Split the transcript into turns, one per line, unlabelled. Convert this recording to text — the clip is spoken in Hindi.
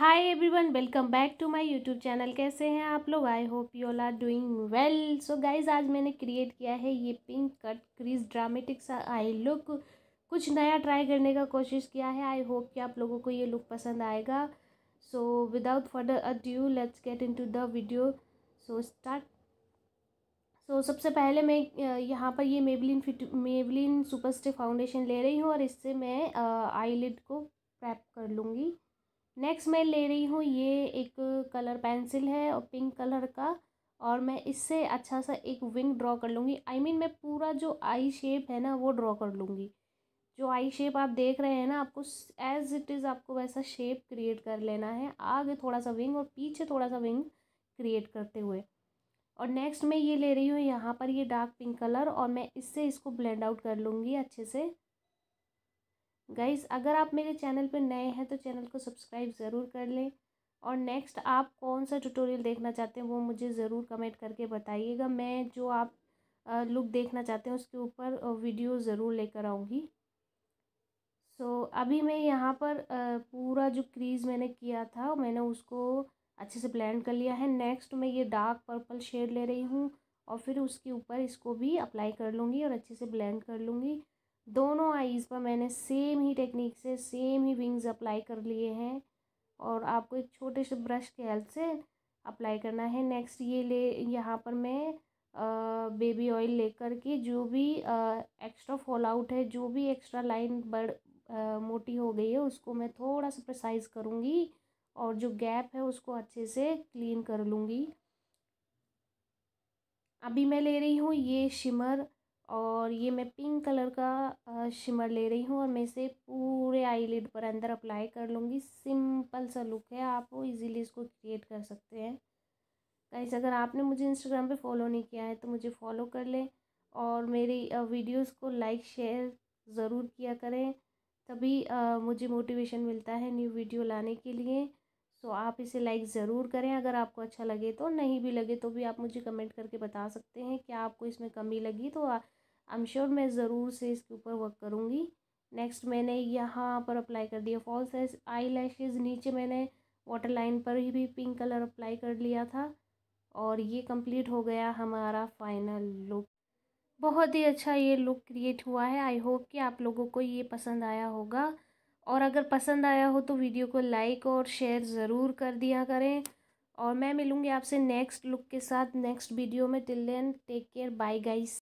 hi everyone welcome back to my YouTube channel कैसे हैं आप लोग I hope you all are doing well so guys आज मैंने क्रिएट किया है ये पिंक कट क्रीज ड्रामेटिक सा आई लुक कुछ नया ट्राई करने का कोशिश किया है आई होप कि आप लोगों को ये लुक पसंद आएगा so without further due let's get to the video so start so सबसे पहले मैं यहाँ पर ये Maybelline fit Maybelline super stay foundation ले रही हूँ और इससे मैं आईलिड को प्रैप कर लूँगी नेक्स्ट मैं ले रही हूँ ये एक कलर पेंसिल है और पिंक कलर का और मैं इससे अच्छा सा एक विंग ड्रॉ कर लूँगी आई I मीन mean, मैं पूरा जो आई शेप है ना वो ड्रॉ कर लूँगी जो आई शेप आप देख रहे हैं ना आपको एज इट इज़ आपको वैसा शेप क्रिएट कर लेना है आगे थोड़ा सा विंग और पीछे थोड़ा सा विंग क्रिएट करते हुए और नेक्स्ट मैं ये ले रही हूँ यहाँ पर ये डार्क पिंक कलर और मैं इससे इसको ब्लेंड आउट कर लूँगी अच्छे से गाइज़ अगर आप मेरे चैनल पर नए हैं तो चैनल को सब्सक्राइब ज़रूर कर लें और नेक्स्ट आप कौन सा ट्यूटोरियल देखना चाहते हैं वो मुझे ज़रूर कमेंट करके बताइएगा मैं जो आप लुक देखना चाहते हैं उसके ऊपर वीडियो ज़रूर लेकर आऊँगी सो so, अभी मैं यहाँ पर पूरा जो क्रीज़ मैंने किया था मैंने उसको अच्छे से ब्लेंड कर लिया है नेक्स्ट मैं ये डार्क पर्पल शेड ले रही हूँ और फिर उसके ऊपर इसको भी अप्लाई कर लूँगी और अच्छे से ब्लेंड कर लूँगी दोनों आईज पर मैंने सेम ही टेक्निक से सेम ही विंग्स अप्लाई कर लिए हैं और आपको एक छोटे से ब्रश के हेल्प से अप्लाई करना है नेक्स्ट ये ले यहाँ पर मैं आ, बेबी ऑयल लेकर के जो भी एक्स्ट्रा फॉल आउट है जो भी एक्स्ट्रा लाइन बड़ आ, मोटी हो गई है उसको मैं थोड़ा सा प्रसाइज करूँगी और जो गैप है उसको अच्छे से क्लीन कर लूँगी अभी मैं ले रही हूँ ये शिमर और ये मैं पिंक कलर का शिमर ले रही हूँ और मैं इसे पूरे आई पर अंदर अप्लाई कर लूँगी सिंपल सा लुक है आप इजीली इसको क्रिएट कर सकते हैं गाइस अगर आपने मुझे इंस्टाग्राम पे फॉलो नहीं किया है तो मुझे फॉलो कर लें और मेरी वीडियोस को लाइक शेयर ज़रूर किया करें तभी मुझे मोटिवेशन मिलता है न्यू वीडियो लाने के लिए सो तो आप इसे लाइक ज़रूर करें अगर आपको अच्छा लगे तो नहीं भी लगे तो भी आप मुझे कमेंट करके बता सकते हैं कि आपको इसमें कमी लगी तो आई एम श्योर मैं ज़रूर से इसके ऊपर वर्क करूँगी नेक्स्ट मैंने यहाँ पर अप्लाई कर दिया फॉल्स आई लैशेज़ नीचे मैंने वाटर लाइन पर ही भी पिंक कलर अप्लाई कर लिया था और ये कंप्लीट हो गया हमारा फाइनल लुक बहुत ही अच्छा ये लुक क्रिएट हुआ है आई होप कि आप लोगों को ये पसंद आया होगा और अगर पसंद आया हो तो वीडियो को लाइक और शेयर ज़रूर कर दिया करें और मैं मिलूँगी आपसे नेक्स्ट लुक के साथ नेक्स्ट वीडियो में till then take care bye guys